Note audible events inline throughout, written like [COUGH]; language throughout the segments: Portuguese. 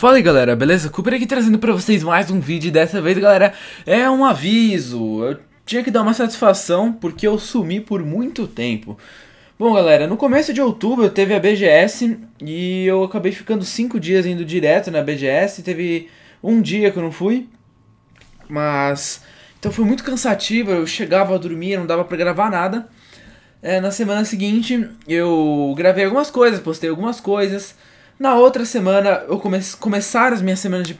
Fala aí galera, beleza? Cooper aqui trazendo pra vocês mais um vídeo dessa vez galera é um aviso, eu tinha que dar uma satisfação porque eu sumi por muito tempo Bom galera, no começo de outubro eu teve a BGS e eu acabei ficando 5 dias indo direto na BGS, teve um dia que eu não fui Mas, então foi muito cansativo, eu chegava, a dormir, não dava pra gravar nada é, Na semana seguinte eu gravei algumas coisas, postei algumas coisas na outra semana, eu come começaram as minhas semanas de.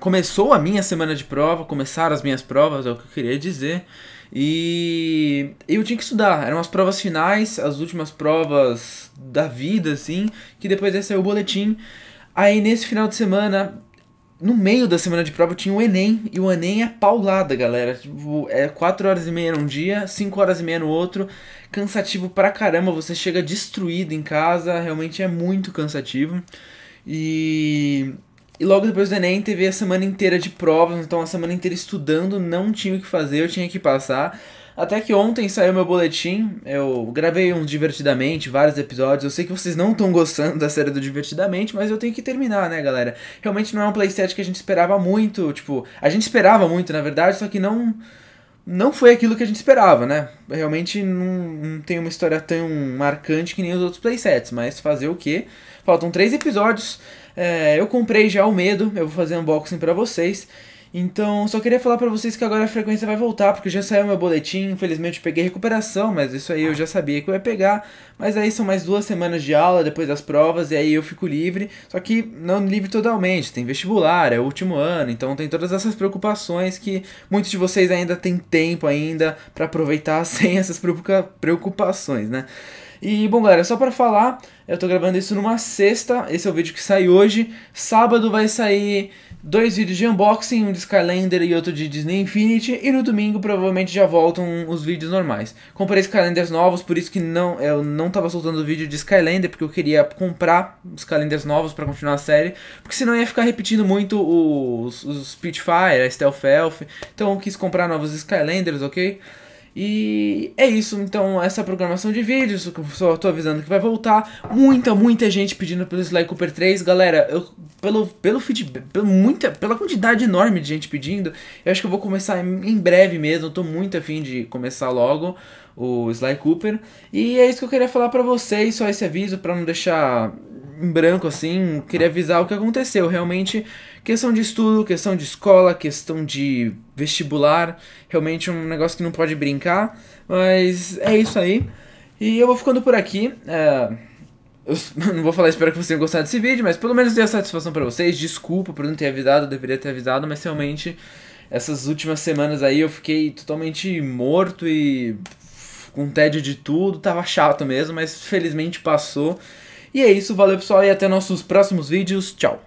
Começou a minha semana de prova, começaram as minhas provas, é o que eu queria dizer. E eu tinha que estudar. Eram as provas finais, as últimas provas da vida, assim, que depois ia sair o boletim. Aí nesse final de semana no meio da semana de prova tinha o Enem, e o Enem é paulada, galera. Tipo, é 4 horas e meia num dia, 5 horas e meia no outro. Cansativo pra caramba, você chega destruído em casa, realmente é muito cansativo. E e logo depois do Enem teve a semana inteira de provas, então a semana inteira estudando, não tinha o que fazer, eu tinha que passar. Até que ontem saiu meu boletim, eu gravei um Divertidamente, vários episódios. Eu sei que vocês não estão gostando [LAUGHS] da série do Divertidamente, mas eu tenho que terminar, né, galera? Realmente não é um playset que a gente esperava muito, tipo, a gente esperava muito, na verdade, só que não não foi aquilo que a gente esperava, né? Realmente não, não, tem uma história tão marcante que nem os outros playsets, mas fazer o quê? Faltam três episódios. É, eu comprei já o medo, eu vou fazer unboxing para vocês. Então, só queria falar para vocês que agora a frequência vai voltar, porque já saiu meu boletim, infelizmente peguei recuperação, mas isso aí eu já sabia que eu ia pegar. Mas aí são mais duas semanas de aula depois das provas, e aí eu fico livre, só que não livre totalmente, tem vestibular, é o último ano, então tem todas essas preocupações que muitos de vocês ainda têm tempo ainda para aproveitar [LAUGHS] sem essas preocupações, né? E, bom, galera, só para falar, eu tô gravando isso numa sexta, esse é o vídeo que sai hoje. Sábado vai sair dois vídeos de unboxing, um de Skylander e outro de Disney Infinity, e no domingo provavelmente já voltam os vídeos normais. Comprei Skylanders novos, por isso que não eu não tava soltando o vídeo de Skylander, porque eu queria comprar os Skylanders novos para continuar a série, porque senão ia ficar repetindo muito os, os Spitfire, a Stealth Elf, então eu quis comprar novos Skylanders, ok? E é isso, então, essa programação de vídeos, só tô avisando que vai voltar. Muita, muita gente pedindo pelo Sly Cooper 3. Galera, eu, pelo, pelo feedback, pelo, muita, pela quantidade enorme de gente pedindo, eu acho que eu vou começar em breve mesmo. Eu tô muito afim de começar logo o Sly Cooper. E é isso que eu queria falar pra vocês, só esse aviso, pra não deixar em branco, assim, queria avisar o que aconteceu. Realmente, questão de estudo, questão de escola, questão de vestibular, realmente um negócio que não pode brincar. Mas é isso aí. E eu vou ficando por aqui. É... eu [LAUGHS] não vou falar, espero que vocês tenham gostado desse vídeo, mas pelo menos deu satisfação para vocês. Desculpa por não ter avisado, eu deveria ter avisado, mas realmente essas últimas semanas aí eu fiquei totalmente morto e com tédio de tudo, tava chato mesmo, mas felizmente passou. E é isso, valeu pessoal e até nossos próximos vídeos. Tchau!